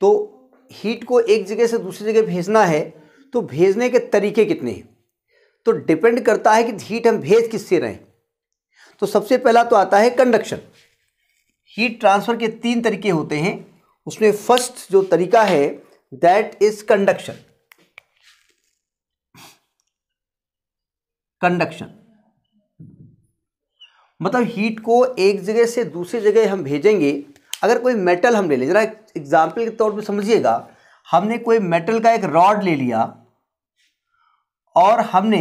तो हीट को एक जगह से दूसरी जगह भेजना है तो भेजने के तरीके कितने हैं तो डिपेंड करता है कि हीट हम भेज किससे रहे तो सबसे पहला तो आता है कंडक्शन हीट ट्रांसफ़र के तीन तरीके होते हैं उसमें फर्स्ट जो तरीका है दैट इज कंडक्शन कंडक्शन मतलब हीट को एक जगह से दूसरी जगह हम भेजेंगे अगर कोई मेटल हम ले लें जरा एग्जाम्पल के तौर पर समझिएगा हमने कोई मेटल का एक रॉड ले लिया और हमने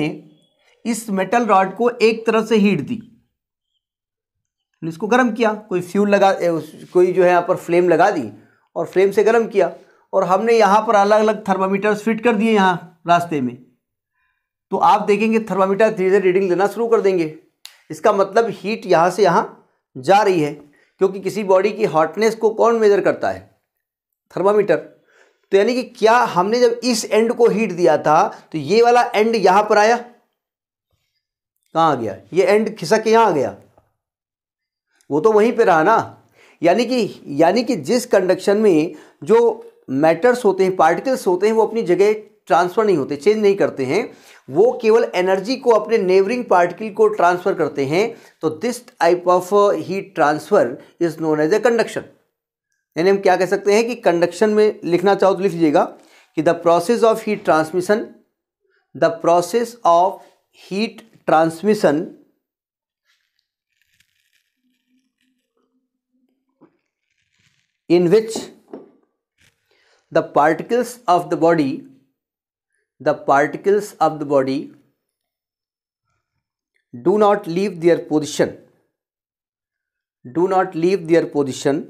इस मेटल रॉड को एक तरफ से हीट दी इसको गर्म किया कोई फ्यूल लगा कोई जो है यहाँ पर फ्लेम लगा दी और फ्लेम से गर्म किया और हमने यहाँ पर अलग अलग थर्मामीटर्स फिट कर दिए यहाँ रास्ते में तो आप देखेंगे थर्मामीटर धीरे धीरे रीडिंग लेना शुरू कर देंगे इसका मतलब हीट यहाँ से यहाँ जा रही है क्योंकि किसी बॉडी की हॉटनेस को कौन मेजर करता है थर्मामीटर तो यानी कि क्या हमने जब इस एंड को हीट दिया था तो ये वाला एंड यहां पर आया कहा आ गया ये एंड खिसक के आ गया वो तो वहीं पे रहा ना यानी कि यानी कि जिस कंडक्शन में जो मैटर्स होते हैं पार्टिकल्स होते हैं वो अपनी जगह ट्रांसफ़र नहीं होते चेंज नहीं करते हैं वो केवल एनर्जी को अपने नेबरिंग पार्टिकल को ट्रांसफ़र करते हैं तो this type of heat transfer is known as a conduction यानी हम क्या कह सकते हैं कि कंडक्शन में लिखना चाहो तो लिख लीजिएगा कि the process of heat transmission the process of heat transmission in which the particles of the body the particles of the body do not leave their position do not leave their position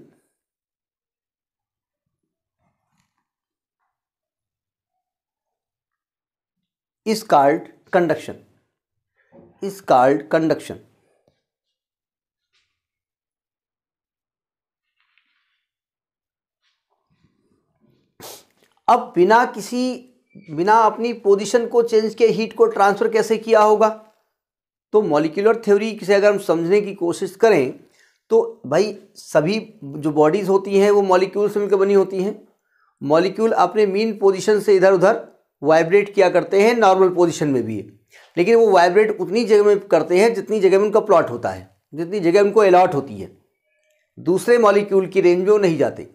is called conduction is called conduction अब बिना किसी बिना अपनी position को change किए heat को transfer कैसे किया होगा तो मॉलिकुलर थ्योरी से अगर हम समझने की कोशिश करें तो भाई सभी जो बॉडीज़ होती हैं वो मॉलिक्यूल्स मिलकर बनी होती हैं मॉलिक्यूल अपने मीन पोजीशन से इधर उधर वाइब्रेट किया करते हैं नॉर्मल पोजीशन में भी लेकिन वो वाइब्रेट उतनी जगह में करते हैं जितनी जगह में उनका प्लॉट होता है जितनी जगह उनको अलॉट होती है दूसरे मॉलिक्यूल की रेंज में वो नहीं जाते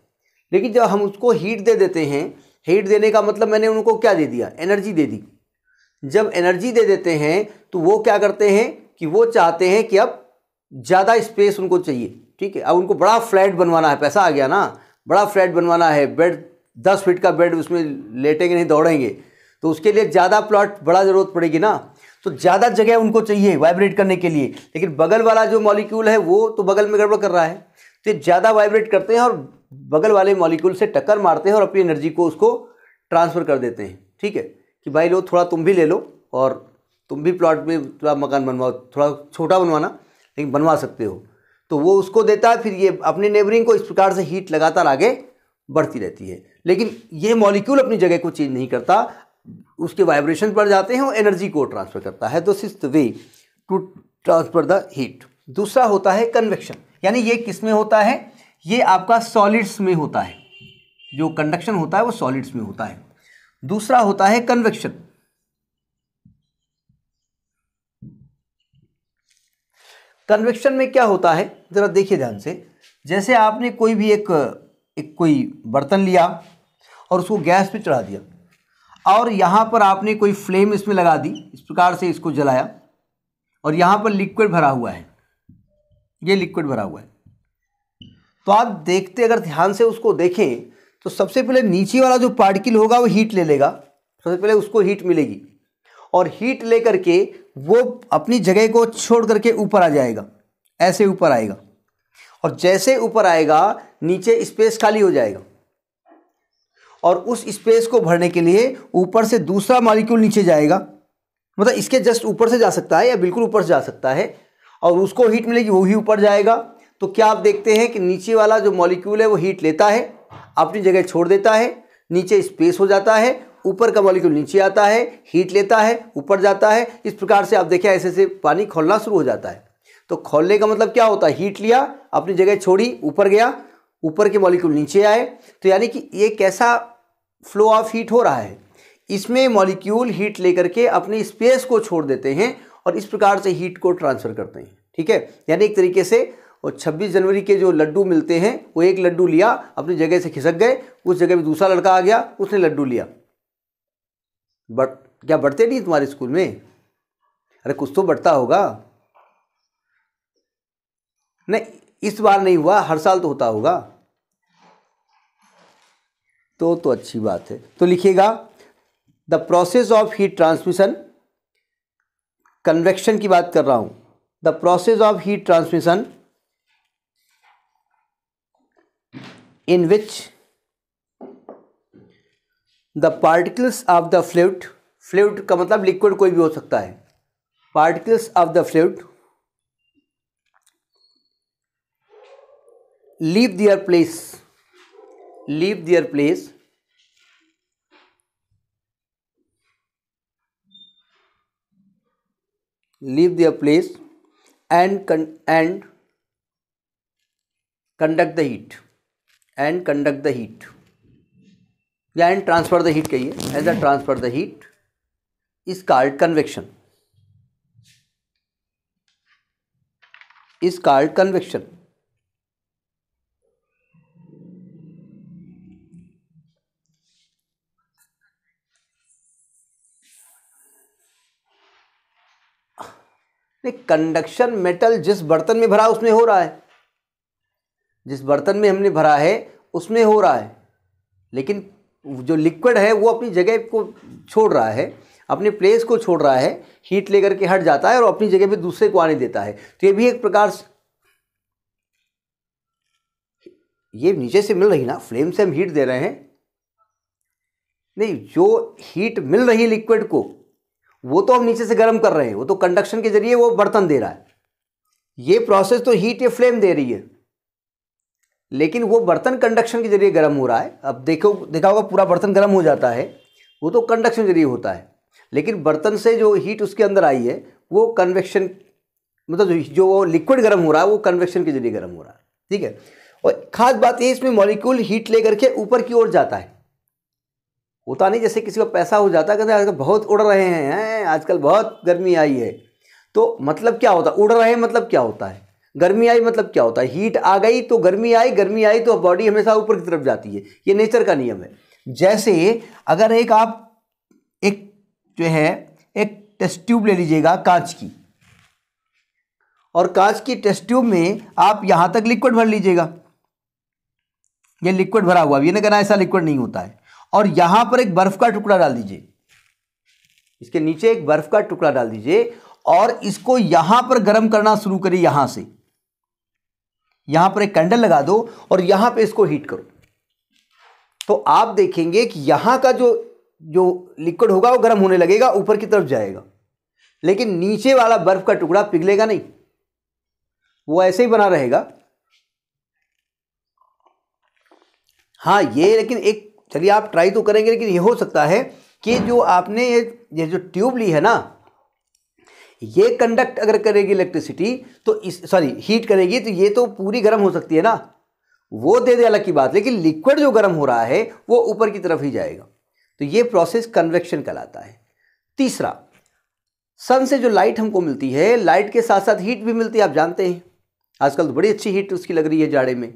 लेकिन जब हम उसको हीट दे देते हैं हीट देने का मतलब मैंने उनको क्या दे दिया एनर्जी दे दी जब एनर्जी दे देते हैं तो वो क्या करते हैं कि वो चाहते हैं कि अब ज़्यादा स्पेस उनको चाहिए ठीक है अब उनको बड़ा फ्लैट बनवाना है पैसा आ गया ना बड़ा फ्लैट बनवाना है बेड दस फीट का बेड उसमें लेटेंगे नहीं दौड़ेंगे तो उसके लिए ज़्यादा प्लॉट बड़ा ज़रूरत पड़ेगी ना तो ज़्यादा जगह उनको चाहिए वाइब्रेट करने के लिए लेकिन बगल वाला जो मॉलिक्यूल है वो तो बगल में गड़बड़ कर रहा है तो ज़्यादा वाइब्रेट करते हैं और बगल वाले मॉलिक्यूल से टक्कर मारते हैं और अपनी एनर्जी को उसको ट्रांसफ़र कर देते हैं ठीक है कि भाई लो थोड़ा तुम भी ले लो और तुम भी प्लॉट में थोड़ा मकान बनवाओ थोड़ा छोटा बनवाना लेकिन बनवा सकते हो तो वो उसको देता है फिर ये अपने नेबरिंग को इस प्रकार से हीट लगातार आगे बढ़ती रहती है लेकिन ये मॉलिक्यूल अपनी जगह को चेंज नहीं करता उसके वाइब्रेशन बढ़ जाते हैं और एनर्जी को ट्रांसफ़र करता है तो first way to transfer the heat दूसरा होता है कन्वेक्शन यानी ये किस में होता है ये आपका सॉलिड्स में होता है जो कंडक्शन होता है वो सॉलिड्स में होता है दूसरा होता है कन्वेक्शन कन्वेक्शन में क्या होता है ज़रा देखिए ध्यान से जैसे आपने कोई भी एक एक कोई बर्तन लिया और उसको गैस पे चढ़ा दिया और यहाँ पर आपने कोई फ्लेम इसमें लगा दी इस प्रकार से इसको जलाया और यहाँ पर लिक्विड भरा हुआ है ये लिक्विड भरा हुआ है तो आप देखते अगर ध्यान से उसको देखें तो सबसे पहले नीचे वाला जो पार्टिकल होगा वो हीट ले लेगा सबसे पहले उसको हीट मिलेगी और हीट ले करके वो अपनी जगह को छोड़ करके ऊपर आ जाएगा ऐसे ऊपर आएगा और जैसे ऊपर आएगा नीचे स्पेस खाली हो जाएगा और उस स्पेस को भरने के लिए ऊपर से दूसरा मॉलिक्यूल नीचे जाएगा मतलब इसके जस्ट ऊपर से जा सकता है या बिल्कुल ऊपर से जा सकता है और उसको हीट मिलेगी वो ही ऊपर जाएगा तो क्या आप देखते हैं कि नीचे वाला जो मॉलिक्यूल है वो हीट लेता है अपनी जगह छोड़ देता है नीचे स्पेस हो जाता है ऊपर का मॉलिक्यूल नीचे आता है हीट लेता है ऊपर जाता है इस प्रकार से आप देखें ऐसे ऐसे पानी खोलना शुरू हो जाता है तो खोलने का मतलब क्या होता है हीट लिया अपनी जगह छोड़ी ऊपर गया ऊपर के मॉलिक्यूल नीचे आए तो यानी कि ये कैसा फ्लो ऑफ हीट हो रहा है इसमें मॉलिक्यूल हीट लेकर के अपनी स्पेस को छोड़ देते हैं और इस प्रकार से हीट को ट्रांसफ़र करते हैं ठीक है यानी एक तरीके से और 26 जनवरी के जो लड्डू मिलते हैं वो एक लड्डू लिया अपनी जगह से खिसक गए उस जगह में दूसरा लड़का आ गया उसने लड्डू लिया बढ़ क्या बढ़ते नहीं तुम्हारे स्कूल में अरे कुछ तो बढ़ता होगा नहीं इस बार नहीं हुआ हर साल तो होता होगा तो तो अच्छी बात है तो लिखिएगा the process of heat transmission convection की बात कर रहा हूँ the process of heat transmission in which the particles of the fluid fluid का मतलब लिक्विड कोई भी हो सकता है particles of the fluid leave their place leave their place leave their place and and conduct the heat and conduct the heat या and transfer the heat कहिए as a transfer the heat is called convection is called convection conduction metal जिस बर्तन में भरा उसमें हो रहा है जिस बर्तन में हमने भरा है उसमें हो रहा है लेकिन जो लिक्विड है वो अपनी जगह को छोड़ रहा है अपने प्लेस को छोड़ रहा है हीट लेकर के हट जाता है और अपनी जगह पे दूसरे को आने देता है तो ये भी एक प्रकार ये नीचे से मिल रही ना फ्लेम से हम हीट दे रहे हैं नहीं जो हीट मिल रही है लिक्विड को वो तो हम नीचे से गर्म कर रहे हैं वो तो कंडक्शन के जरिए वो बर्तन दे रहा है ये प्रोसेस तो हीट या फ्लेम दे रही है लेकिन वो बर्तन कंडक्शन के जरिए गर्म हो रहा है अब देखो देखा होगा पूरा बर्तन गर्म हो जाता है वो तो कंडक्शन जरिए होता है लेकिन बर्तन से जो हीट उसके अंदर आई है वो कन्वेक्शन मतलब जो लिक्विड गर्म हो रहा है वो कन्वेक्शन के जरिए गर्म हो रहा है ठीक है और खास बात ये इसमें मॉलिक्यूल हीट लेकर के ऊपर की ओर जाता है होता नहीं जैसे किसी का पैसा हो जाता है कहते आजकल बहुत उड़ रहे हैं आजकल बहुत गर्मी आई है तो मतलब क्या होता है उड़ रहे हैं मतलब क्या होता है गर्मी आई मतलब क्या होता है हीट आ गई तो गर्मी आई गर्मी आई तो बॉडी हमेशा ऊपर की तरफ जाती है ये नेचर का नियम है जैसे अगर एक आप एक जो है एक टेस्ट ट्यूब ले लीजिएगा कांच की और कांच की टेस्ट ट्यूब में आप यहां तक लिक्विड भर लीजिएगा ये लिक्विड भरा हुआ ये ना कहना ऐसा लिक्विड नहीं होता है और यहां पर एक बर्फ का टुकड़ा डाल दीजिए इसके नीचे एक बर्फ का टुकड़ा डाल दीजिए और इसको यहां पर गर्म करना शुरू करिए यहां से यहां पर एक कैंडल लगा दो और यहां पे इसको हीट करो तो आप देखेंगे कि यहां का जो जो लिक्विड होगा वो गर्म होने लगेगा ऊपर की तरफ जाएगा लेकिन नीचे वाला बर्फ का टुकड़ा पिघलेगा नहीं वो ऐसे ही बना रहेगा हाँ ये लेकिन एक चलिए आप ट्राई तो करेंगे लेकिन ये हो सकता है कि जो आपने ये ये जो ट्यूब ली है ना ये कंडक्ट अगर करेगी इलेक्ट्रिसिटी तो इस सॉरी हीट करेगी तो ये तो पूरी गर्म हो सकती है ना वो दे दे अलग की बात लेकिन लिक्विड जो गर्म हो रहा है वो ऊपर की तरफ ही जाएगा तो ये प्रोसेस कन्वेक्शन कहलाता है तीसरा सन से जो लाइट हमको मिलती है लाइट के साथ साथ हीट भी मिलती है आप जानते हैं आजकल तो बड़ी अच्छी हीट उसकी लग रही है जाड़े में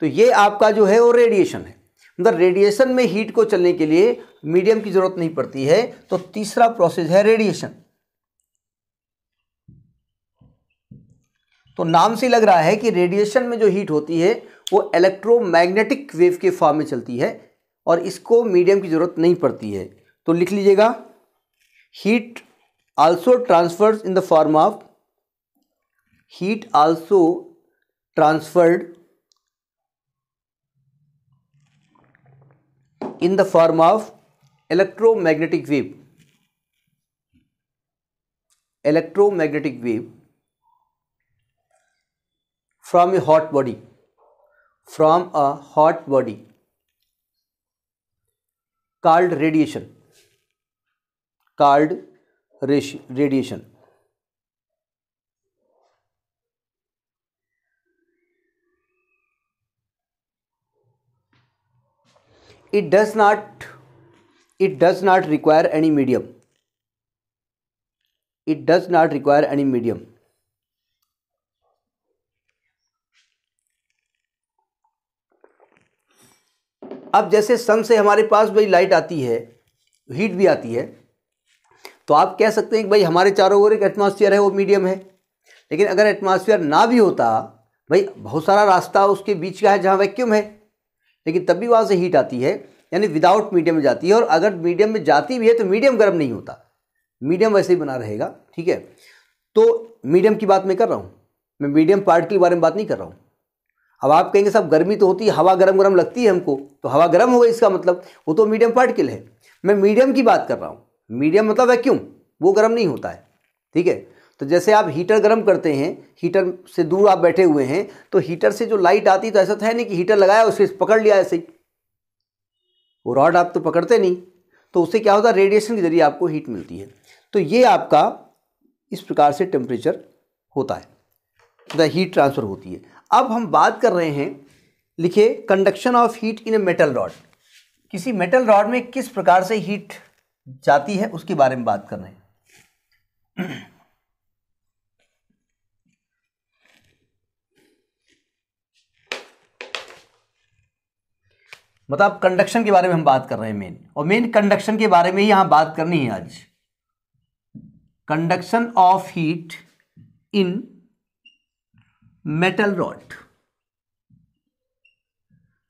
तो ये आपका जो है वो रेडिएशन है मतलब रेडिएशन में हीट को चलने के लिए मीडियम की ज़रूरत नहीं पड़ती है तो तीसरा प्रोसेस है रेडिएशन तो नाम से लग रहा है कि रेडिएशन में जो हीट होती है वो इलेक्ट्रोमैग्नेटिक वेव के फॉर्म में चलती है और इसको मीडियम की ज़रूरत नहीं पड़ती है तो लिख लीजिएगा heat also transferred in the form of heat also transferred in the form of electromagnetic wave electromagnetic wave from a hot body from a hot body called radiation called radiation it does not it does not require any medium it does not require any medium अब जैसे सन से हमारे पास भाई light आती है heat भी आती है तो आप कह सकते हैं कि भाई हमारे चारों ओर एक एटमॉस्फेयर है वो मीडियम है लेकिन अगर एटमॉस्फेयर ना भी होता भाई बहुत सारा रास्ता उसके बीच का है जहाँ वैक्यूम है लेकिन तब भी वहाँ से हीट आती है यानी विदाउट मीडियम में जाती है और अगर मीडियम में जाती भी है तो मीडियम गर्म नहीं होता मीडियम वैसे ही बना रहेगा ठीक है तो मीडियम की बात मैं कर रहा हूँ मैं मीडियम पार्ट के बारे में बात नहीं कर रहा हूँ अब आप कहेंगे सब गर्मी तो होती है हवा गर्म गर्म लगती है हमको तो हवा गर्म हो गई इसका मतलब वो तो मीडियम पार्टिकल है मैं मीडियम की बात कर रहा हूँ मीडियम मतलब वैक्यूम वो गर्म नहीं होता है ठीक है तो जैसे आप हीटर गर्म करते हैं हीटर से दूर आप बैठे हुए हैं तो हीटर से जो लाइट आती तो ऐसा तो है नहीं कि हीटर लगाया उसे पकड़ लिया ऐसे ही वो रॉड आप तो पकड़ते नहीं तो उससे क्या होता है रेडिएशन के जरिए आपको हीट मिलती है तो ये आपका इस प्रकार से टेम्परेचर होता है द हीट ट्रांसफ़र होती है अब हम बात कर रहे हैं लिखिए conduction of heat in a metal rod किसी मेटल रॉड में किस प्रकार से हीट जाती है उसके बारे में बात कर रहे हैं मतलब कंडक्शन के बारे में हम बात कर रहे हैं मेन और मेन कंडक्शन के बारे में ही यहां बात करनी है आज conduction of heat in metal rod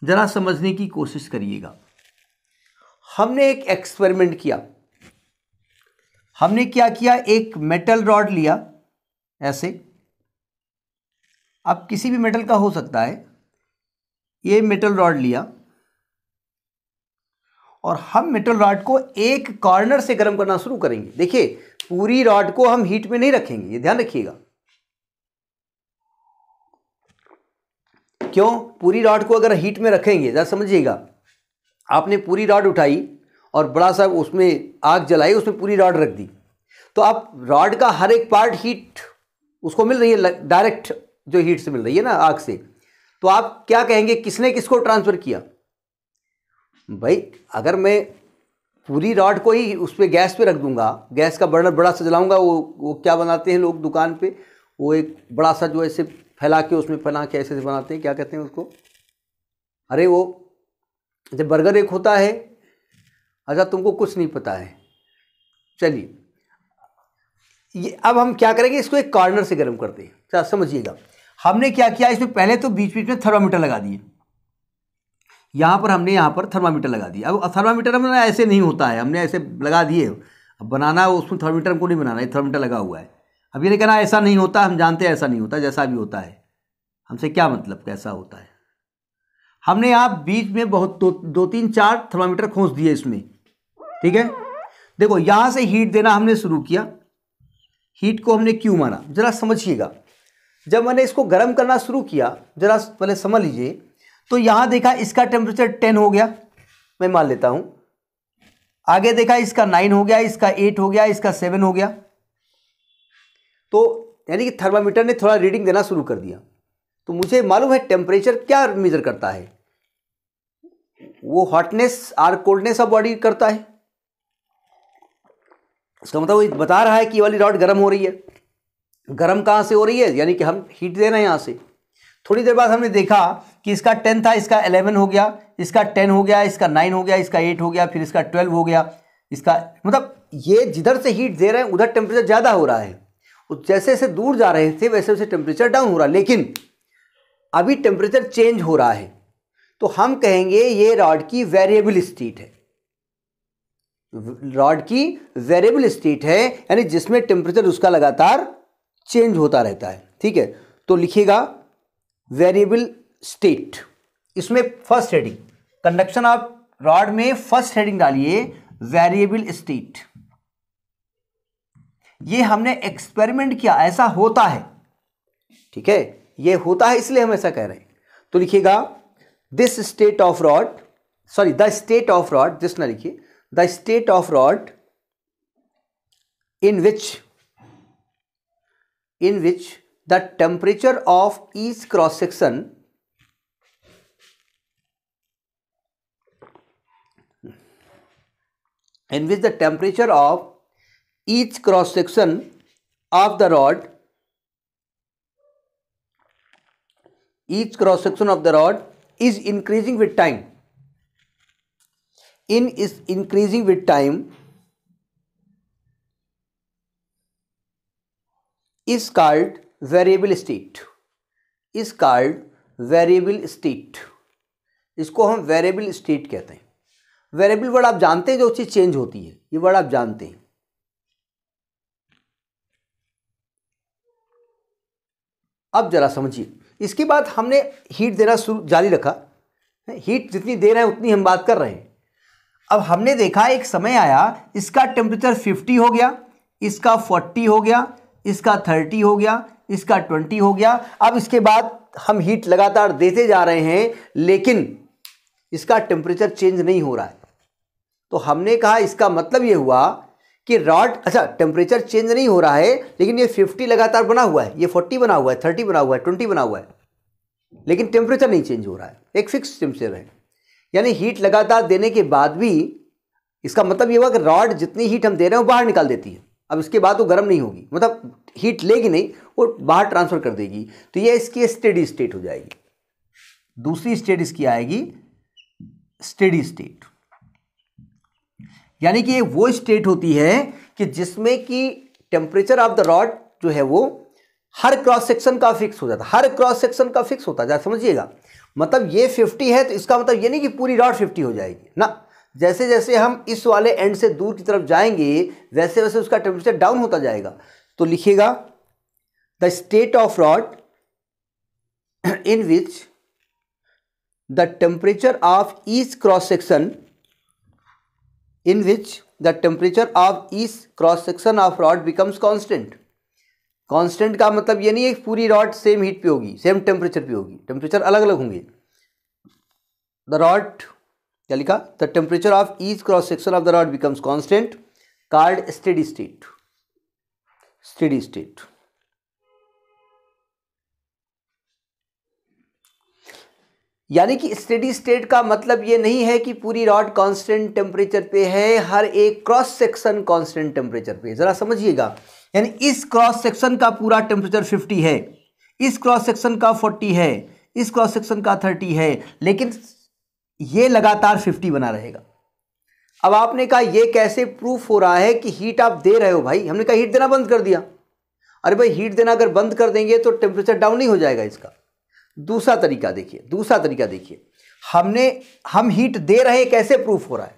जरा समझने की कोशिश करिएगा हमने एक एक्सपेरिमेंट किया हमने क्या किया एक मेटल रॉड लिया ऐसे अब किसी भी मेटल का हो सकता है ये मेटल रॉड लिया और हम मेटल रॉड को एक कॉर्नर से गर्म करना शुरू करेंगे देखिए पूरी रॉड को हम हीट में नहीं रखेंगे ये ध्यान रखिएगा क्यों पूरी रॉड को अगर हीट में रखेंगे ज़रा समझिएगा आपने पूरी रॉड उठाई और बड़ा सा उसमें आग जलाई उसमें पूरी रॉड रख दी तो आप रॉड का हर एक पार्ट हीट उसको मिल रही है डायरेक्ट जो हीट से मिल रही है ना आग से तो आप क्या कहेंगे किसने किसको ट्रांसफ़र किया भाई अगर मैं पूरी रॉड को ही उस पर गैस पे रख दूंगा गैस का बर्नर बड़ा सा जलाऊंगा वो वो क्या बनाते हैं लोग दुकान पे वो एक बड़ा सा जो ऐसे फैला के उसमें फैला के ऐसे ऐसे बनाते हैं क्या कहते हैं उसको अरे वो जब बर्गर एक होता है अच्छा तुमको कुछ नहीं पता है चलिए ये अब हम क्या करेंगे इसको एक कॉर्नर से गर्म करते हैं अच्छा समझिएगा हमने क्या किया इसमें पहले तो बीच बीच में थर्मामीटर लगा दिए यहाँ पर हमने यहाँ पर थर्मामीटर लगा दिया अब थर्मामीटर हमने ऐसे नहीं होता है हमने ऐसे लगा दिए अब बनाना उसमें थर्मामीटर हमको नहीं बनाना है थर्मामीटर लगा हुआ है अब ये कहना ऐसा नहीं होता हम जानते हैं ऐसा नहीं होता जैसा भी होता है हमसे क्या मतलब कैसा होता है हमने आप बीच में बहुत दो दो तीन चार थर्मामीटर खोस दिए इसमें ठीक है देखो यहाँ से हीट देना हमने शुरू किया हीट को हमने क्यों माना ज़रा समझिएगा जब मैंने इसको गर्म करना शुरू किया ज़रा पहले समझ लीजिए तो यहाँ देखा इसका टेम्परेचर टेन हो गया मैं मान लेता हूँ आगे देखा इसका नाइन हो गया इसका एट हो गया इसका सेवन हो गया तो यानी कि थर्मामीटर ने थोड़ा रीडिंग देना शुरू कर दिया तो मुझे मालूम है टेम्परेचर क्या मेजर करता है वो hotness or coldness of body करता है उसका मतलब वो बता रहा है कि वाली रॉड गर्म हो रही है गर्म कहाँ से हो रही है यानी कि हम हीट दे रहे हैं यहाँ से थोड़ी देर बाद हमने देखा कि इसका टेन था इसका एलेवन हो गया इसका टेन हो गया इसका नाइन हो गया इसका एट हो गया फिर इसका ट्वेल्व हो गया इसका मतलब ये जिधर से हीट दे रहे हैं उधर टेम्परेचर ज़्यादा हो रहा है जैसे जैसे दूर जा रहे थे वैसे वैसे टेम्परेचर डाउन हो रहा लेकिन अभी टेम्परेचर चेंज हो रहा है तो हम कहेंगे ये रॉड की वेरिएबल स्टेट है रॉड की वेरिएबल स्टेट है यानी जिसमें टेम्परेचर उसका लगातार चेंज होता रहता है ठीक है तो लिखिएगा वेरिएबल स्टेट इसमें first heading conduction of rod में फर्स्ट हेडिंग डालिए वेरिएबल स्टेट ये हमने एक्सपेरिमेंट किया ऐसा होता है ठीक है ये होता है इसलिए हम ऐसा कह रहे हैं तो लिखिएगा this state of rod sorry the state of rod this ना लिखिए the state of rod in which in which the temperature of each cross section in which the temperature of each cross section of the rod each cross section of the rod is increasing with time in is increasing with time is called variable state is called variable state इसको हम variable state कहते हैं variable word आप जानते हैं जो चीज़ change होती है ये वर्ड आप जानते हैं अब ज़रा समझिए इसके बाद हमने हीट देना शुरू जारी रखा हीट जितनी दे रहे हैं उतनी हम बात कर रहे हैं अब हमने देखा एक समय आया इसका टेम्परेचर 50 हो गया इसका 40 हो गया इसका 30 हो गया इसका 20 हो गया अब इसके बाद हम हीट लगातार देते जा रहे हैं लेकिन इसका टेम्परेचर चेंज नहीं हो रहा है तो हमने कहा इसका मतलब ये हुआ कि रॉड अच्छा टेम्परेचर चेंज नहीं हो रहा है लेकिन ये फिफ्टी लगातार बना हुआ है ये फोर्टी बना हुआ है थर्टी बना हुआ है ट्वेंटी बना हुआ है लेकिन टेम्परेचर नहीं चेंज हो रहा है एक फिक्स टेम्परेचर है यानी हीट लगातार देने के बाद भी इसका मतलब ये हुआ कि रॉड जितनी हीट हम दे रहे हैं वो बाहर निकाल देती है अब इसके बाद वो गर्म नहीं होगी मतलब हीट लेगी नहीं वो बाहर ट्रांसफर कर देगी तो ये इसकी स्टेडी स्टेट हो जाएगी दूसरी स्टेट इसकी आएगी स्टेडी स्टेट यानी कि ये वो स्टेट होती है कि जिसमें कि टेम्परेचर ऑफ द रॉड जो है वो हर क्रॉस सेक्शन का फिक्स हो जाता है हर क्रॉस सेक्शन का फिक्स होता है समझिएगा मतलब ये 50 है तो इसका मतलब ये नहीं कि पूरी रॉड 50 हो जाएगी ना जैसे जैसे हम इस वाले एंड से दूर की तरफ जाएंगे वैसे वैसे उसका टेम्परेचर डाउन होता जाएगा तो लिखिएगा the state of rod in which the temperature of each cross section in which the temperature of each cross section of rod becomes constant constant का मतलब ये नहीं है कि पूरी रॉड सेम हीट पे होगी सेम टेम्परेचर पे होगी टेम्परेचर अलग अलग होंगे द रॉड क्या लिखा the temperature of each cross section of the rod becomes constant called steady state steady state यानी कि स्टेडी स्टेट का मतलब ये नहीं है कि पूरी रॉड कांस्टेंट टेम्परेचर पे है हर एक क्रॉस सेक्शन कांस्टेंट टेम्परेचर पे ज़रा समझिएगा यानी इस क्रॉस सेक्शन का पूरा टेम्परेचर 50 है इस क्रॉस सेक्शन का 40 है इस क्रॉस सेक्शन का 30 है लेकिन ये लगातार 50 बना रहेगा अब आपने कहा ये कैसे प्रूफ हो रहा है कि हीट आप दे रहे हो भाई हमने कहा हीट देना बंद कर दिया अरे भाई हीट देना अगर बंद कर देंगे तो टेम्परेचर डाउन नहीं हो जाएगा इसका दूसरा तरीका देखिए दूसरा तरीका देखिए हमने हम हीट दे रहे हैं कैसे प्रूफ हो रहा है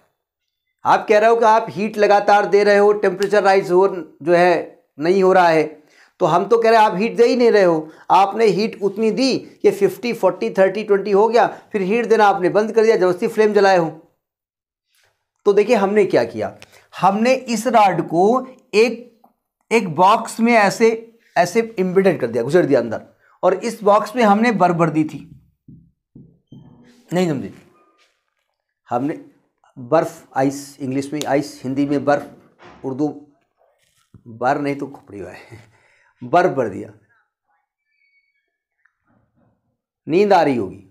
आप कह रहे हो कि आप हीट लगातार दे रहे हो टेम्परेचर राइज हो जो है नहीं हो रहा है तो हम तो कह रहे हैं आप हीट दे ही नहीं रहे हो आपने हीट उतनी दी कि 50, 40, 30, 20 हो गया फिर हीट देना आपने बंद कर दिया जबरदस्ती फ्लेम जलाए हो तो देखिए हमने क्या किया हमने इस राड को एक एक बॉक्स में ऐसे ऐसे इम्बिडेड कर दिया गुजर दिया अंदर और इस बॉक्स में हमने बर्बर दी थी नहीं समझे हमने बर्फ आइस इंग्लिश में आइस हिंदी में बर्फ उर्दू बार नहीं तो खोपड़ी हुआ है बर्फ भर दिया नींद आ रही होगी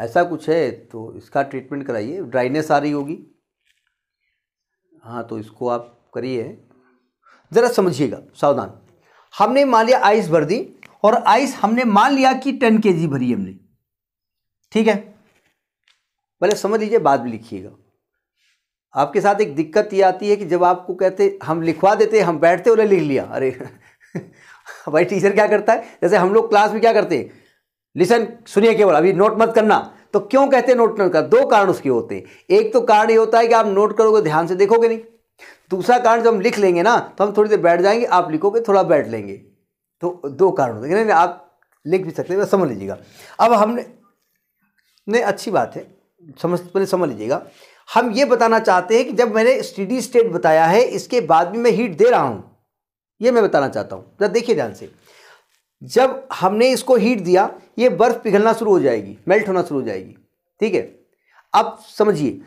ऐसा कुछ है तो इसका ट्रीटमेंट कराइए ड्राइनेस आ रही होगी हाँ तो इसको आप करिए ज़रा समझिएगा सावधान हमने मान लिया आइस भर दी और आइस हमने मान लिया कि टेन के जी भरी हमने ठीक है पहले समझ लीजिए बाद में लिखिएगा आपके साथ एक दिक्कत ये आती है कि जब आपको कहते हम लिखवा देते हम बैठते उन्हें लिख लिया अरे भाई टीचर क्या करता है जैसे हम लोग क्लास में क्या करते हैं लिसन सुनिए केवल अभी नोट मत करना तो क्यों कहते हैं नोट मत कर दो कारण उसके होते हैं एक तो कारण ये होता है कि आप नोट करोगे ध्यान से देखोगे नहीं दूसरा कारण जब हम लिख लेंगे ना तो हम थोड़ी देर बैठ जाएंगे आप लिखोगे थोड़ा बैठ लेंगे तो दो कारण होते हैं नहीं आप लिख भी सकते हैं समझ लीजिएगा अब हमने नहीं अच्छी बात है समझ पहले समझ लीजिएगा हम ये बताना चाहते हैं कि जब मैंने स्टडी स्टेट बताया है इसके बाद भी मैं हीट दे रहा हूँ ये मैं बताना चाहता हूँ जरा देखिए ध्यान से जब हमने इसको हीट दिया ये बर्फ़ पिघलना शुरू हो जाएगी मेल्ट होना शुरू हो जाएगी ठीक है अब समझिए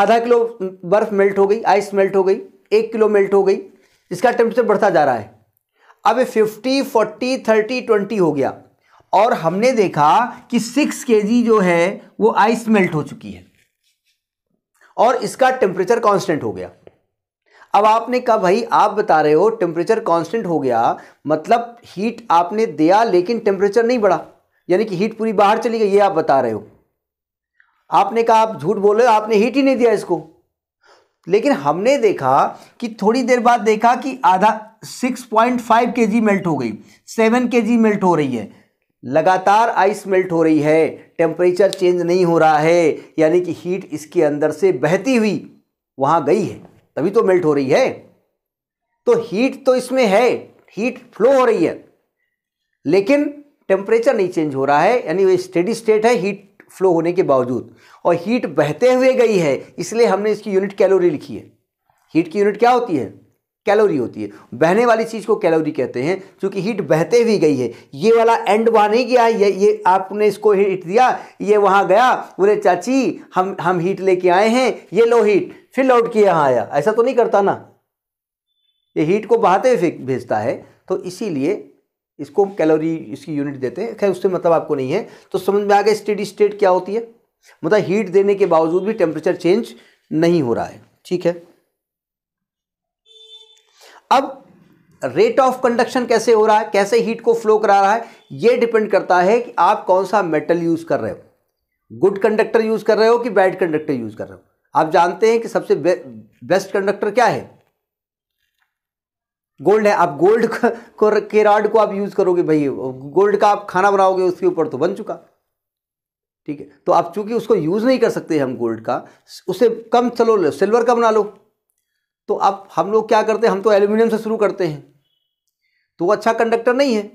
आधा किलो बर्फ़ मेल्ट हो गई आइस मेल्ट हो गई एक किलो मेल्ट हो गई इसका टेम्परेचर बढ़ता जा रहा है अब फिफ्टी फोर्टी थर्टी ट्वेंटी हो गया और हमने देखा कि सिक्स के जो है वो आइस मेल्ट हो चुकी है और इसका टेम्परेचर कांस्टेंट हो गया अब आपने कहा भाई आप बता रहे हो टेम्परेचर कांस्टेंट हो गया मतलब हीट आपने दिया लेकिन टेम्परेचर नहीं बढ़ा यानी कि हीट पूरी बाहर चली गई ये आप बता रहे हो आपने कहा आप झूठ बोल रहे हो आपने हीट ही नहीं दिया इसको लेकिन हमने देखा कि थोड़ी देर बाद देखा कि आधा 6.5 पॉइंट मेल्ट हो गई 7 के मेल्ट हो रही है लगातार आइस मेल्ट हो रही है टेम्परेचर चेंज नहीं हो रहा है यानी कि हीट इसके अंदर से बहती हुई वहाँ गई है तभी तो मेल्ट हो रही है तो हीट तो इसमें है हीट फ्लो हो रही है लेकिन टेम्परेचर नहीं चेंज हो रहा है यानी वो स्टेडी स्टेट है हीट फ्लो होने के बावजूद और हीट बहते हुए गई है इसलिए हमने इसकी यूनिट कैलोरी लिखी है हीट की यूनिट क्या होती है कैलोरी होती है बहने वाली चीज़ को कैलोरी कहते हैं क्योंकि हीट बहते हुई गई है ये वाला एंड वहाँ नहीं गया ये ये आपने इसको हीट दिया ये वहाँ गया बोले चाची हम हम हीट लेके आए हैं ये लो हीट फिर लौट के यहाँ आया ऐसा तो नहीं करता ना ये हीट को बहाते हुए भेजता है तो इसीलिए इसको कैलोरी इसकी यूनिट देते हैं खैर उससे मतलब आपको नहीं है तो समझ में आ गया स्टेडी स्टेट क्या होती है मतलब हीट देने के बावजूद भी टेम्परेचर चेंज नहीं हो रहा है ठीक है अब रेट ऑफ कंडक्शन कैसे हो रहा है कैसे हीट को फ्लो करा रहा है ये डिपेंड करता है कि आप कौन सा मेटल यूज़ कर रहे हो गुड कंडक्टर यूज़ कर रहे हो कि बैड कंडक्टर यूज़ कर रहे हो आप जानते हैं कि सबसे बे, बेस्ट कंडक्टर क्या है गोल्ड है आप गोल्ड को के रॉड को आप यूज़ करोगे भाई गोल्ड का आप खाना बनाओगे उसके ऊपर तो बन चुका ठीक है तो आप चूंकि उसको यूज़ नहीं कर सकते हम गोल्ड का उसे कम चलो सिल्वर का बना लो तो आप हम लोग क्या करते हैं हम तो एल्यूमिनियम से शुरू करते हैं तो वो अच्छा कंडक्टर नहीं है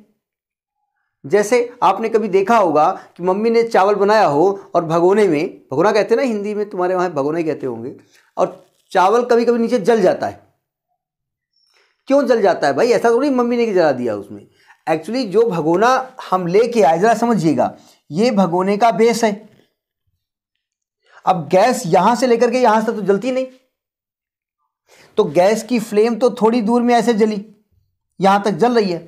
जैसे आपने कभी देखा होगा कि मम्मी ने चावल बनाया हो और भगोने में भगोना कहते हैं ना हिंदी में तुम्हारे वहाँ भगोने कहते होंगे और चावल कभी कभी नीचे जल जाता है क्यों जल जाता है भाई ऐसा थोड़ी मम्मी ने जला दिया उसमें एक्चुअली जो भगोना हम लेके आए ज़रा समझिएगा ये भगोने का बेस है अब गैस यहां से लेकर के यहां से तो जलती नहीं तो गैस की फ्लेम तो थोड़ी दूर में ऐसे जली यहां तक जल रही है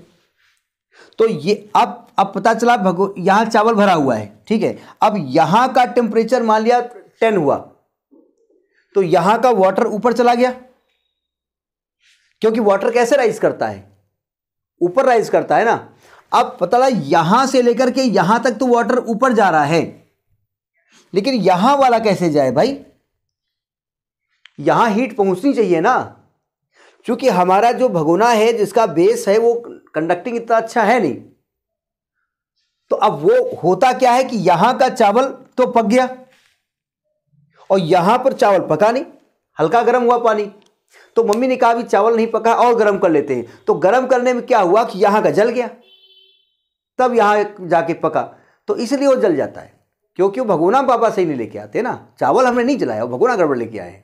तो ये अब अब पता चला भगो यहां चावल भरा हुआ है ठीक है अब यहां का टेम्परेचर मान लिया टेन हुआ तो यहां का वाटर ऊपर चला गया क्योंकि वाटर कैसे राइज करता है ऊपर राइज करता है ना अब पता लगा यहां से लेकर के यहां तक तो वाटर ऊपर जा रहा है लेकिन यहां वाला कैसे जाए भाई यहां हीट पहुंचनी चाहिए ना क्योंकि हमारा जो भगोना है जिसका बेस है वो कंडक्टिंग इतना अच्छा है नहीं तो अब वो होता क्या है कि यहां का चावल तो पक गया और यहां पर चावल पका नहीं हल्का गर्म हुआ पानी तो मम्मी ने कहा भी चावल नहीं पका और गर्म कर लेते हैं तो गर्म करने में क्या हुआ कि यहाँ का जल गया तब यहाँ जाके पका तो इसलिए वो जल जाता है क्योंकि वो भगोना बाबा ही नहीं लेके आते ना चावल हमने नहीं जलाया वो भगोना गड़बड़ लेके आए हैं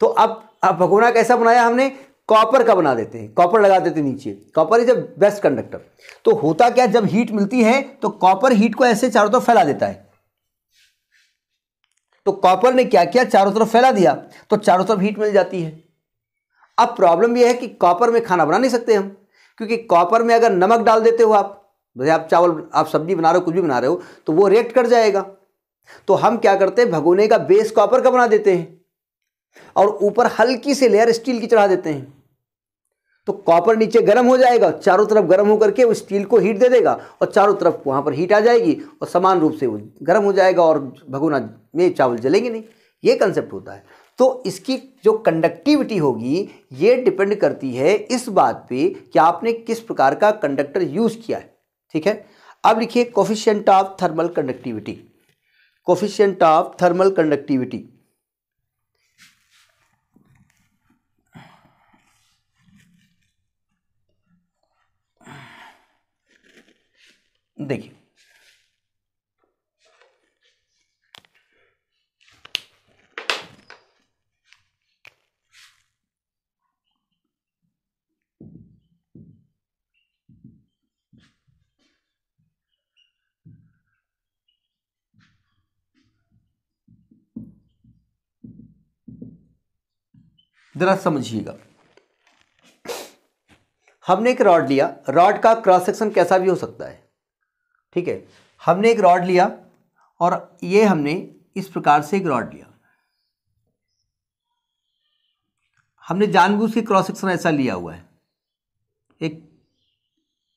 तो अब अब भगोना कैसा बनाया हमने कॉपर का बना देते हैं कॉपर लगा देते हैं नीचे copper is a best conductor तो होता क्या जब हीट मिलती है तो कॉपर हीट को ऐसे चारों तरफ फैला देता है तो कॉपर ने क्या किया चारों तरफ फैला दिया तो चारों तरफ हीट मिल जाती है अब प्रॉब्लम यह है कि कॉपर में खाना बना नहीं सकते हम क्योंकि कॉपर में अगर नमक डाल देते हो आप भले आप चावल आप सब्जी बना रहे हो कुछ भी बना रहे हो तो वो रिएक्ट कर जाएगा तो हम क्या करते हैं भगोने का बेस कॉपर का बना देते हैं और ऊपर हल्की से लेयर स्टील की चढ़ा देते हैं तो कॉपर नीचे गर्म हो जाएगा चारों तरफ गर्म होकर के वो स्टील को हीट दे देगा और चारों तरफ वहाँ पर हीट आ जाएगी और समान रूप से वो गर्म हो जाएगा और भगोना में चावल जलेंगे नहीं ये कंसेप्ट होता है तो इसकी जो कंडक्टिविटी होगी ये डिपेंड करती है इस बात पे कि आपने किस प्रकार का कंडक्टर यूज़ किया है ठीक है अब लिखिए coefficient of thermal conductivity coefficient of thermal conductivity देखिए ज़रा समझिएगा हमने एक रॉड लिया रॉड का क्रॉस सेक्शन कैसा भी हो सकता है ठीक है हमने एक रॉड लिया और ये हमने इस प्रकार से एक रॉड लिया हमने जानबूझ के क्रॉस सेक्शन ऐसा लिया हुआ है एक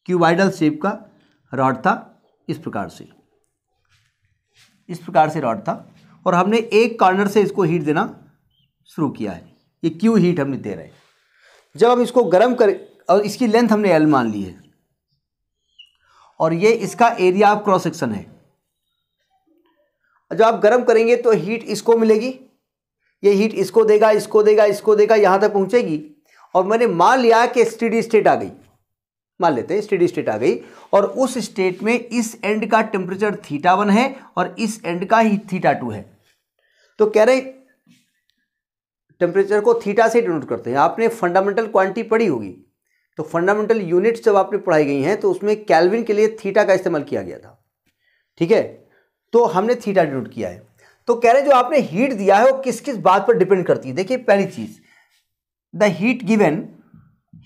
क्यूबाइडल शेप का रॉड था इस प्रकार से इस प्रकार से रॉड था और हमने एक कॉर्नर से इसको हीट देना शुरू किया है ये क्यू हीट हमने दे रहे हैं जब हम इसको गर्म कर और इसकी लेंथ हमने एल मान ली है और ये इसका एरिया ऑफ क्रॉस सेक्शन है जब आप गर्म करेंगे तो हीट इसको मिलेगी ये हीट इसको देगा इसको देगा इसको देगा यहाँ तक पहुँचेगी और मैंने मान लिया कि स्टडी स्टेट आ गई मान लेते हैं स्टडी स्टेट आ गई और उस स्टेट में इस एंड का टेम्परेचर थीटा वन है और इस एंड का ही थीटा टू है तो कह रहे टेम्परेचर को थीटा से डिनोट करते हैं आपने फंडामेंटल क्वांटिटी पढ़ी होगी तो फंडामेंटल यूनिट्स जब आपने पढ़ाई गई हैं तो उसमें कैलविन के लिए थीटा का इस्तेमाल किया गया था ठीक है तो हमने थीटा डिनोट किया है तो कह रहे जो आपने हीट दिया है वो किस किस बात पर डिपेंड करती है देखिए पहली चीज़ द हीट गिवेन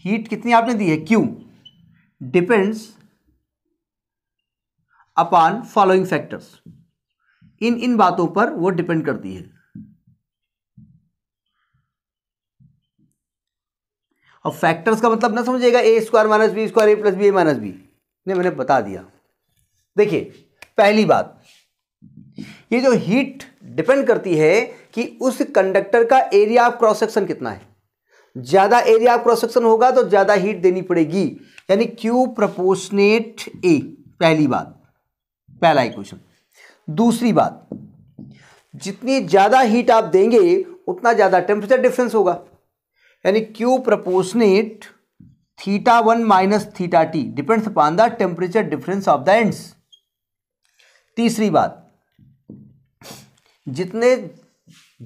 हीट कितनी आपने दी है Q depends upon following factors इन इन बातों पर वो डिपेंड करती है अब फैक्टर्स का मतलब ना समझिएगा A square minus B square A plus B A minus B नहीं मैंने बता दिया देखिए पहली बात ये जो हीट डिपेंड करती है कि उस कंडक्टर का एरिया ऑफ क्रॉस सेक्शन कितना है ज़्यादा एरिया ऑफ क्रॉस सेक्शन होगा तो ज़्यादा हीट देनी पड़ेगी यानी क्यू प्रपोर्शनेट ए पहली बात पहला इक्वेशन दूसरी बात जितनी ज़्यादा हीट आप देंगे उतना ज़्यादा टेम्परेचर डिफरेंस होगा यानी Q proportionate theta one minus theta T depends upon the temperature difference of the ends तीसरी बात जितने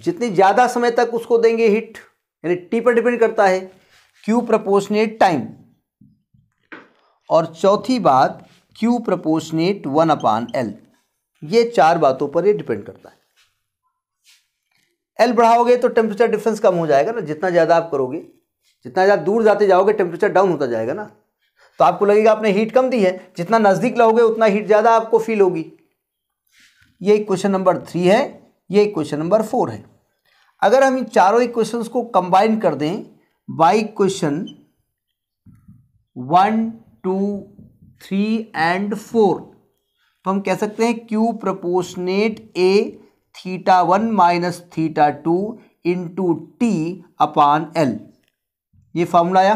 जितने ज़्यादा समय तक उसको देंगे हिट यानी टी पर डिपेंड करता है क्यू प्रपोर्सनेट टाइम और चौथी बात Q proportionate one upon L ये चार बातों पर ये डिपेंड करता है एल बढ़ाओगे तो टेम्परेचर डिफरेंस कम हो जाएगा ना जितना ज़्यादा आप करोगे जितना ज़्यादा दूर जाते जाओगे टेम्परेचर डाउन होता जाएगा ना तो आपको लगेगा आपने हीट कम दी है जितना नज़दीक लाओगे उतना हीट ज़्यादा आपको फील होगी ये क्वेश्चन नंबर थ्री है ये क्वेश्चन नंबर फोर है अगर हम इन चारों इक्वेशन को कंबाइन कर दें by question one two three and four तो हम कह सकते हैं Q proportionate A theta one minus theta two into T upon L ये फॉर्मूला आया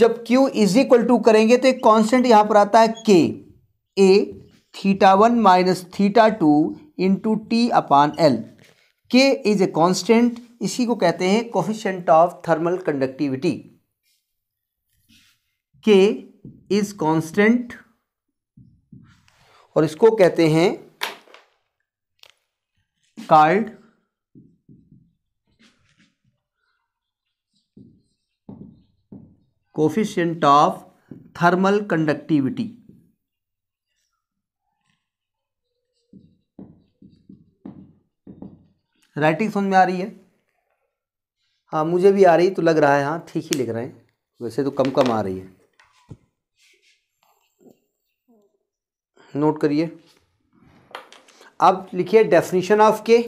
जब Q इज इक्वल टू करेंगे तो एक कॉन्स्टेंट यहां पर आता है K A theta one minus theta two into T upon L K is a constant इसी को कहते हैं coefficient of thermal conductivity K is constant और इसको कहते हैं called coefficient of thermal conductivity writing समझ में आ रही है हाँ मुझे भी आ रही तो लग रहा है हाँ ठीक ही लिख रहे हैं वैसे तो कम कम आ रही है नोट करिए अब लिखिए definition of K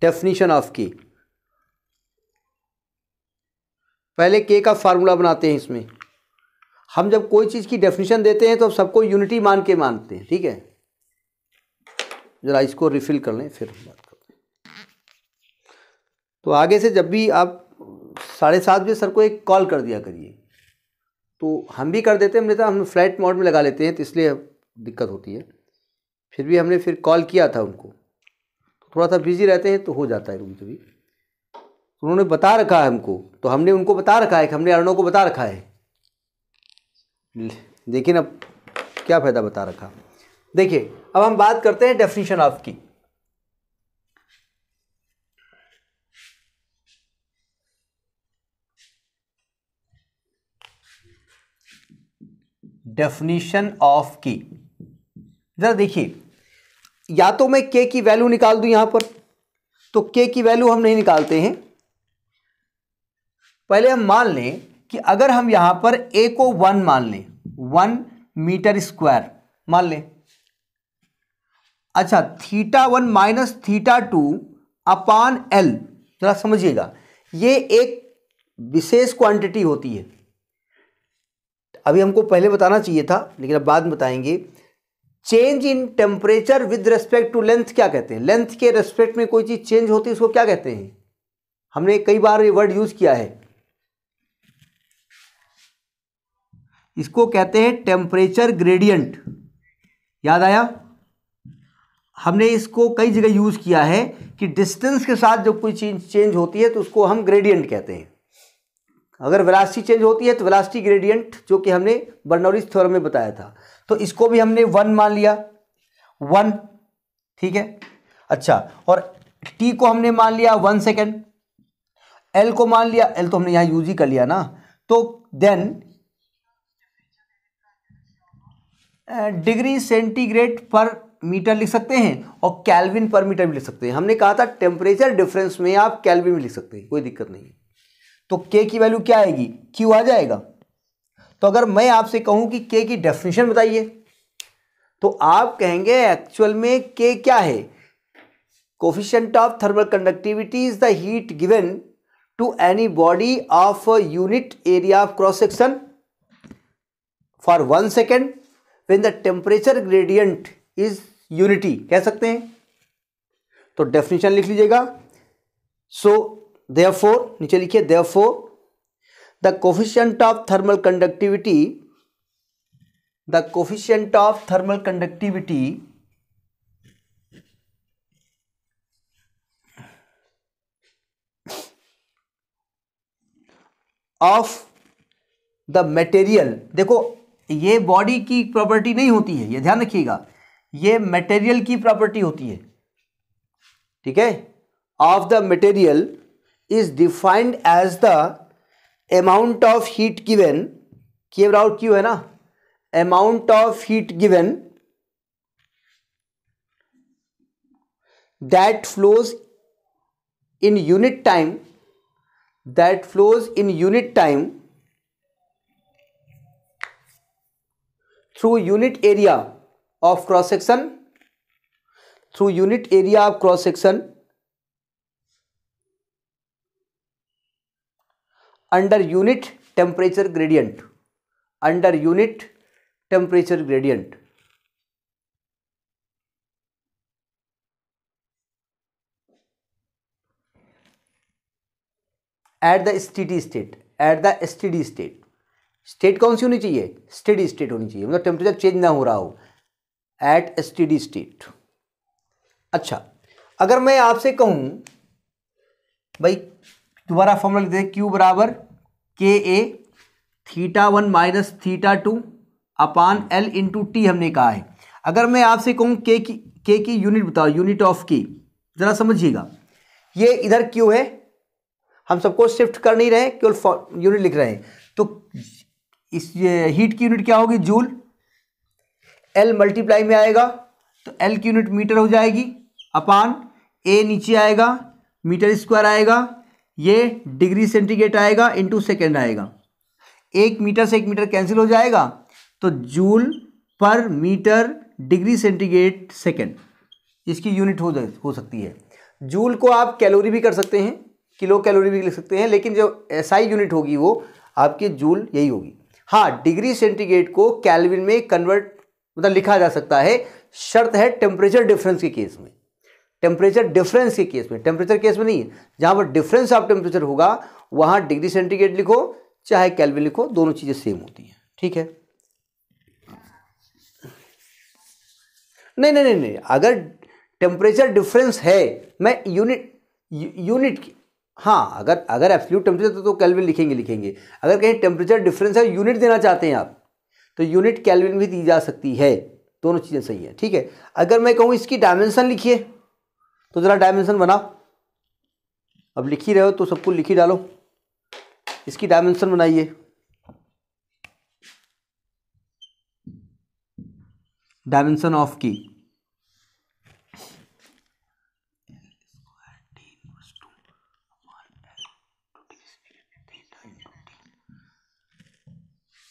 definition of K पहले के का फार्मूला बनाते हैं इसमें हम जब कोई चीज़ की डेफिनेशन देते हैं तो सबको यूनिटी मान के मानते हैं ठीक है ज़रा इसको रिफिल कर लें फिर बात करते हैं तो आगे से जब भी आप साढ़े सात बजे सर को एक कॉल कर दिया करिए तो हम भी कर देते हैं तो हम फ्लैट मोड में लगा लेते हैं तो इसलिए दिक्कत होती है फिर भी हमने फिर कॉल किया था उनको थोड़ा सा बिजी रहते हैं तो हो जाता है कभी कभी तो उन्होंने बता रखा है हमको तो हमने उनको बता रखा है कि हमने अर्णव को बता रखा है लेकिन अब क्या फ़ायदा बता रखा देखिए अब हम बात करते हैं definition of K definition of K ज़रा देखिए या तो मैं के की वैल्यू निकाल दूं यहां पर तो के की वैल्यू हम नहीं निकालते हैं पहले हम मान लें कि अगर हम यहां पर ए को वन मान लें वन मीटर स्क्वायर मान लें अच्छा theta one minus theta two upon L जरा समझिएगा ये एक विशेष क्वांटिटी होती है अभी हमको पहले बताना चाहिए था लेकिन अब बाद में बताएंगे change in temperature with respect to length क्या कहते हैं लेंथ के रेस्पेक्ट में कोई चीज़ चेंज होती है उसको क्या कहते हैं हमने कई बार ये वर्ड यूज किया है इसको कहते हैं टेम्परेचर ग्रेडियंट याद आया हमने इसको कई जगह यूज किया है कि डिस्टेंस के साथ जब कोई चीज चेंज होती है तो उसको हम ग्रेडियंट कहते हैं अगर वेलासिटी चेंज होती है तो वेलासिटी ग्रेडियंट जो कि हमने बर्नौलिस थ्योरम में बताया था तो इसको भी हमने वन मान लिया वन ठीक है अच्छा और टी को हमने मान लिया वन सेकेंड एल को मान लिया एल तो हमने यहां यूज ही कर लिया ना तो then degree centigrade per meter लिख सकते हैं और कैलविन पर मीटर भी लिख सकते हैं हमने कहा था टेम्परेचर डिफरेंस में आप कैलविन में लिख सकते हैं कोई दिक्कत नहीं है तो के की वैल्यू क्या आएगी क्यू आ जाएगा तो अगर मैं आपसे कहूं कि के की डेफिनेशन बताइए तो आप कहेंगे एक्चुअल में के क्या है coefficient of thermal conductivity is the heat given to any body of unit area of cross section for one second when the temperature gradient is unity कह सकते हैं तो डेफिनेशन लिख लीजिएगा सो देयर फोर नीचे लिखिए therefore the coefficient of thermal conductivity the coefficient of thermal conductivity of the material देखो ये बॉडी की प्रॉपर्टी नहीं होती है ये ध्यान रखिएगा ये मटेरियल की प्रॉपर्टी होती है ठीक है of the material is defined as the Amount of heat given. K बराबर क्यू है ना amount of heat given that flows in unit time that flows in unit time through unit area of cross section through unit area of cross section under unit temperature gradient under unit temperature gradient at the steady state at the steady state state कौन सी होनी चाहिए steady state होनी चाहिए मतलब temperature change ना हो रहा हो एट स्टेडी स्टेट अच्छा अगर मैं आपसे कहूं भाई दोबारा फॉर्मूला लिख देते क्यू बराबर K A theta one minus theta two upon L into T हमने कहा है अगर मैं आपसे कहूँ के की के की यूनिट बताओ यूनिट ऑफ की ज़रा समझिएगा ये इधर क्यू है हम सबको शिफ्ट कर नहीं रहे केवल यूनिट लिख रहे हैं तो इस ये हीट की यूनिट क्या होगी जूल एल मल्टीप्लाई में आएगा तो एल की यूनिट मीटर हो जाएगी अपान ए नीचे आएगा मीटर स्क्वायर आएगा ये डिग्री सेंटीग्रेड आएगा इंटू सेकेंड आएगा एक मीटर से एक मीटर कैंसिल हो जाएगा तो joule per metre degree centigrade second इसकी यूनिट हो जाए हो सकती है जूल को आप कैलोरी भी कर सकते हैं किलो कैलोरी भी लिख सकते हैं लेकिन जो एसआई यूनिट होगी वो आपके जूल यही होगी हाँ डिग्री सेंटीग्रेड को कैलविन में कन्वर्ट मतलब लिखा जा सकता है शर्त है टेम्परेचर डिफरेंस के केस में टेम्परेचर डिफरेंस के केस में टेम्परेचर केस में नहीं है जहाँ पर डिफरेंस ऑफ टेम्परेचर होगा वहां डिग्री सेंटीग्रेड लिखो चाहे कैलविन लिखो दोनों चीज़ें सेम होती हैं ठीक है नहीं नहीं नहीं नहीं अगर टेम्परेचर डिफरेंस है मैं यूनिट यूनिट की हाँ अगर अगर एब्सोल्यूट टेम्परेचर तो कैलविन तो लिखेंगे लिखेंगे अगर कहीं टेम्परेचर डिफरेंस है यूनिट देना चाहते हैं आप तो यूनिट कैलविन भी दी जा सकती है दोनों चीज़ें सही है ठीक है अगर मैं कहूँ इसकी डायमेंशन लिखिए तो ज़रा डायमेंशन बनाओ अब लिख ही रहे हो तो सबको लिख ही डालो इसकी डायमेंशन बनाइए डायमेंशन ऑफ की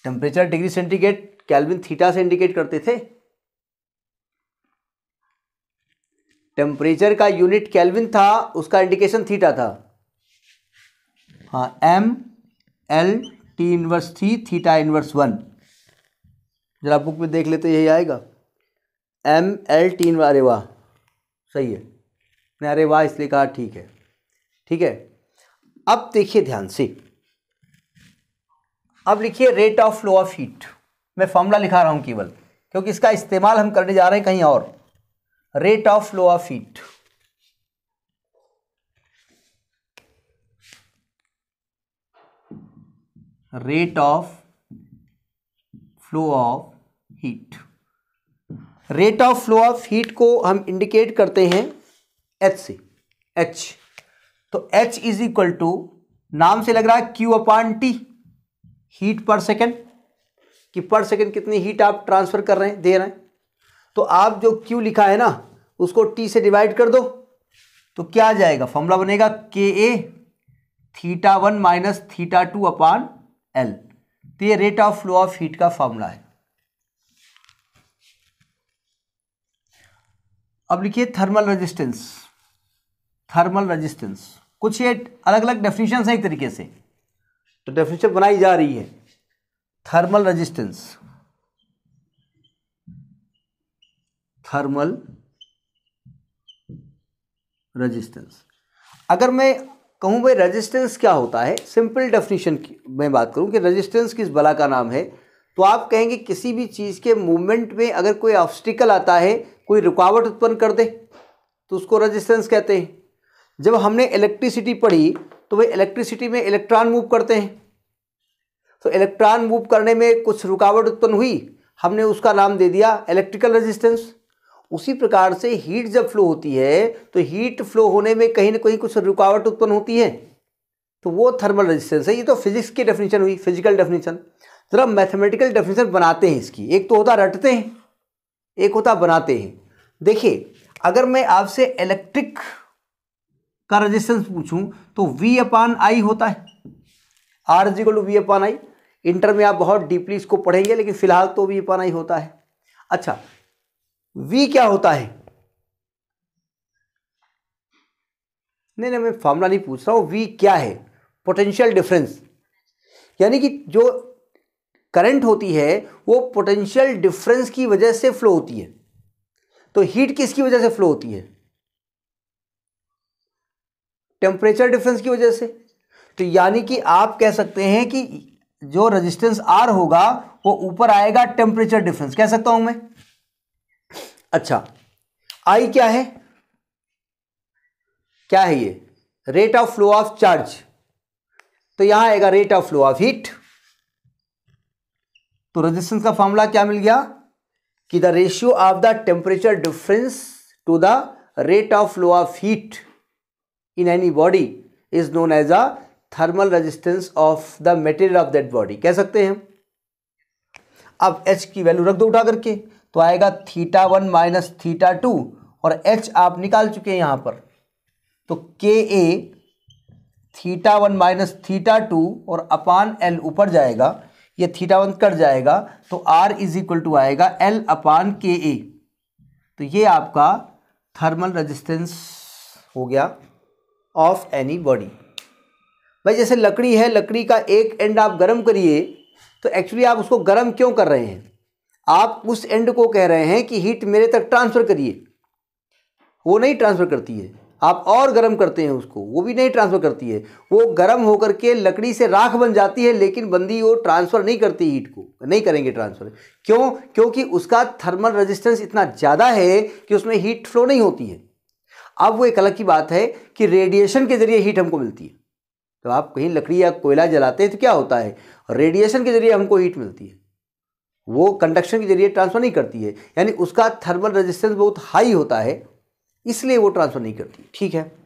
temperature degree centigrade kelvin theta से इंडिकेट करते थे टेम्परेचर का यूनिट कैलविन था उसका इंडिकेशन थीटा था हाँ M L T inverse three theta inverse one जरा बुक में देख लेते यही आएगा एम एल टी इन्वर अरे वाह सही है मैंने अरे वाह इसलिए कहा ठीक है ठीक है अब देखिए ध्यान से अब लिखिए rate of flow of heat मैं फॉर्मूला लिखा रहा हूँ केवल क्योंकि इसका इस्तेमाल हम करने जा रहे हैं कहीं और rate of flow of heat rate of flow of heat rate of flow of heat को हम इंडिकेट करते हैं एच से एच तो एच इज इक्वल टू नाम से लग रहा है Q upon T heat per second कि पर सेकेंड कितनी हीट आप ट्रांसफर कर रहे हैं दे रहे हैं तो आप जो क्यू लिखा है ना उसको टी से डिवाइड कर दो तो क्या आ जाएगा फॉर्मूला बनेगा K A theta one minus theta two upon L तो ये rate of flow of heat का फॉर्मूला है अब लिखिए थर्मल रेजिस्टेंस थर्मल रेजिस्टेंस कुछ ये अलग अलग डेफिनेशन है एक तरीके से तो डेफिनेशन बनाई जा रही है थर्मल रेजिस्टेंस थर्मल रेजिस्टेंस अगर मैं कहूँ भाई रेजिस्टेंस क्या होता है सिंपल डेफिनेशन की मैं बात करूँ कि रेजिस्टेंस किस बला का नाम है तो आप कहेंगे किसी भी चीज़ के मूवमेंट में अगर कोई ऑब्स्टिकल आता है कोई रुकावट उत्पन्न कर दे तो उसको रेजिस्टेंस कहते हैं जब हमने इलेक्ट्रिसिटी पढ़ी तो वह इलेक्ट्रिसिटी में इलेक्ट्रॉन मूव करते हैं तो इलेक्ट्रॉन मूव करने में कुछ रुकावट उत्पन्न हुई हमने उसका नाम दे दिया इलेक्ट्रिकल रेजिस्टेंस उसी प्रकार से हीट जब फ्लो होती है तो हीट फ्लो होने में कहीं ना कहीं कुछ रुकावट उत्पन्न होती है तो वो थर्मल रेजिस्टेंस है ये तो फिजिक्स की डेफिनेशन हुई फिजिकल डेफिनेशन ज़रा मैथमेटिकल डेफिनेशन बनाते हैं इसकी एक तो होता रटते हैं एक होता बनाते हैं देखिए अगर मैं आपसे इलेक्ट्रिक का रजिस्टेंस पूछूं तो V अपान आई होता है R is V upon I इंटर में आप बहुत डीपली इसको पढ़ेंगे लेकिन फिलहाल तो वी अपान आई होता है अच्छा वी क्या होता है नहीं नहीं मैं फॉर्मूला नहीं पूछ रहा हूँ वी क्या है पोटेंशियल डिफरेंस यानी कि जो करंट होती है वो पोटेंशियल डिफरेंस की वजह से फ्लो होती है तो हीट किसकी वजह से फ्लो होती है टेम्परेचर डिफरेंस की वजह से तो यानी कि आप कह सकते हैं कि जो रेजिस्टेंस आर होगा वो ऊपर आएगा टेम्परेचर डिफरेंस कह सकता हूं मैं अच्छा आई क्या है क्या है ये rate of flow of charge तो यहां आएगा rate of flow of heat तो रेजिस्टेंस का फॉर्मूला क्या मिल गया कि the ratio of the temperature difference to the rate of flow of heat in any body is known as a thermal resistance of the material of that body कह सकते हैं अब एच की वैल्यू रख दो उठा करके तो आएगा theta one minus theta two और एच आप निकाल चुके हैं यहाँ पर तो K A theta one minus theta two और अपान एल ऊपर जाएगा ये थीटा वन कट जाएगा तो आर इज इक्वल टू आएगा एल अपान के ए तो ये आपका थर्मल रेजिस्टेंस हो गया ऑफ एनी बॉडी भाई जैसे लकड़ी है लकड़ी का एक एंड आप गर्म करिए तो एक्चुअली आप उसको गर्म क्यों कर रहे हैं आप उस एंड को कह रहे हैं कि हीट मेरे तक ट्रांसफ़र करिए वो नहीं ट्रांसफ़र करती है आप और गर्म करते हैं उसको वो भी नहीं ट्रांसफ़र करती है वो गर्म होकर के लकड़ी से राख बन जाती है लेकिन बंदी वो ट्रांसफ़र नहीं करती हीट को नहीं करेंगे ट्रांसफ़र क्यों क्योंकि उसका थर्मल रेजिस्टेंस इतना ज़्यादा है कि उसमें हीट फ्लो नहीं होती है अब वो एक अलग की बात है कि रेडिएशन के ज़रिए हीट हमको मिलती है तो आप कहीं लकड़ी या कोयला जलाते हैं तो क्या होता है रेडिएशन के ज़रिए हमको हीट मिलती है वो कंडक्शन के जरिए ट्रांसफ़र नहीं करती है यानी उसका थर्मल रेजिस्टेंस बहुत हाई होता है इसलिए वो ट्रांसफ़र नहीं करती ठीक है